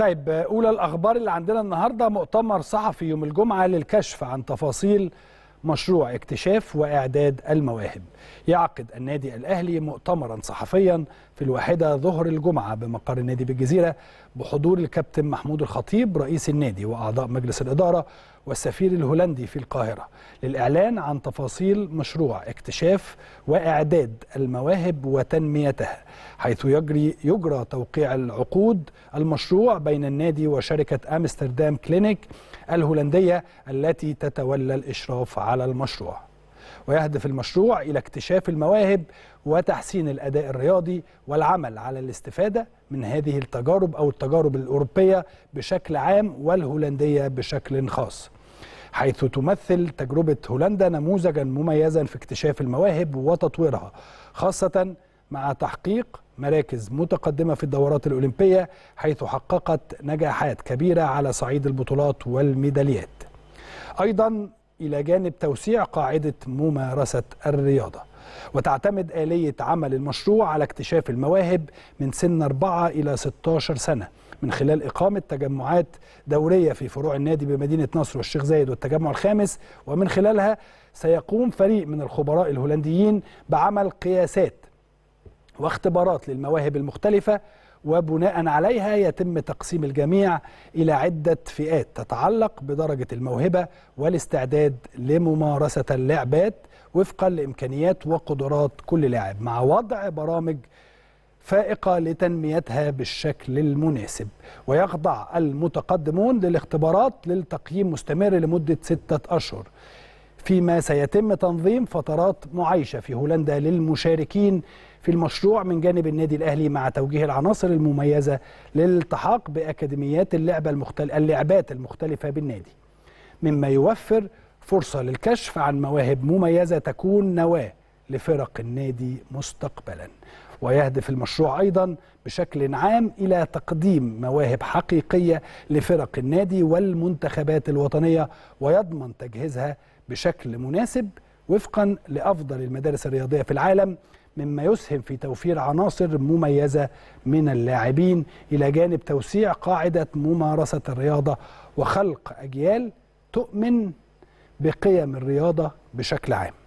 طيب اولى الاخبار اللي عندنا النهارده مؤتمر صحفي يوم الجمعه للكشف عن تفاصيل مشروع اكتشاف واعداد المواهب يعقد النادي الاهلي مؤتمرا صحفيا في الواحده ظهر الجمعه بمقر النادي بالجزيره بحضور الكابتن محمود الخطيب رئيس النادي واعضاء مجلس الاداره والسفير الهولندي في القاهرة للإعلان عن تفاصيل مشروع اكتشاف وإعداد المواهب وتنميتها حيث يجري يجرى توقيع العقود المشروع بين النادي وشركة أمستردام كلينيك الهولندية التي تتولى الإشراف على المشروع ويهدف المشروع إلى اكتشاف المواهب وتحسين الأداء الرياضي والعمل على الاستفادة من هذه التجارب أو التجارب الأوروبية بشكل عام والهولندية بشكل خاص حيث تمثل تجربة هولندا نموذجا مميزا في اكتشاف المواهب وتطويرها خاصة مع تحقيق مراكز متقدمة في الدورات الأولمبية حيث حققت نجاحات كبيرة على صعيد البطولات والميداليات أيضا إلى جانب توسيع قاعدة ممارسة الرياضة وتعتمد آلية عمل المشروع على اكتشاف المواهب من سن 4 إلى 16 سنة من خلال إقامة تجمعات دورية في فروع النادي بمدينة نصر والشيخ زايد والتجمع الخامس ومن خلالها سيقوم فريق من الخبراء الهولنديين بعمل قياسات واختبارات للمواهب المختلفة وبناء عليها يتم تقسيم الجميع إلى عدة فئات تتعلق بدرجة الموهبة والاستعداد لممارسة اللعبات وفقا لإمكانيات وقدرات كل لاعب مع وضع برامج فائقة لتنميتها بالشكل المناسب ويخضع المتقدمون للاختبارات للتقييم مستمر لمدة ستة أشهر فيما سيتم تنظيم فترات معايشة في هولندا للمشاركين في المشروع من جانب النادي الأهلي مع توجيه العناصر المميزة للالتحاق بأكاديميات اللعبة المختل... اللعبات المختلفة بالنادي مما يوفر فرصة للكشف عن مواهب مميزة تكون نواه لفرق النادي مستقبلا ويهدف المشروع أيضا بشكل عام إلى تقديم مواهب حقيقية لفرق النادي والمنتخبات الوطنية ويضمن تجهيزها بشكل مناسب وفقا لأفضل المدارس الرياضية في العالم مما يسهم في توفير عناصر مميزة من اللاعبين إلى جانب توسيع قاعدة ممارسة الرياضة وخلق أجيال تؤمن بقيم الرياضة بشكل عام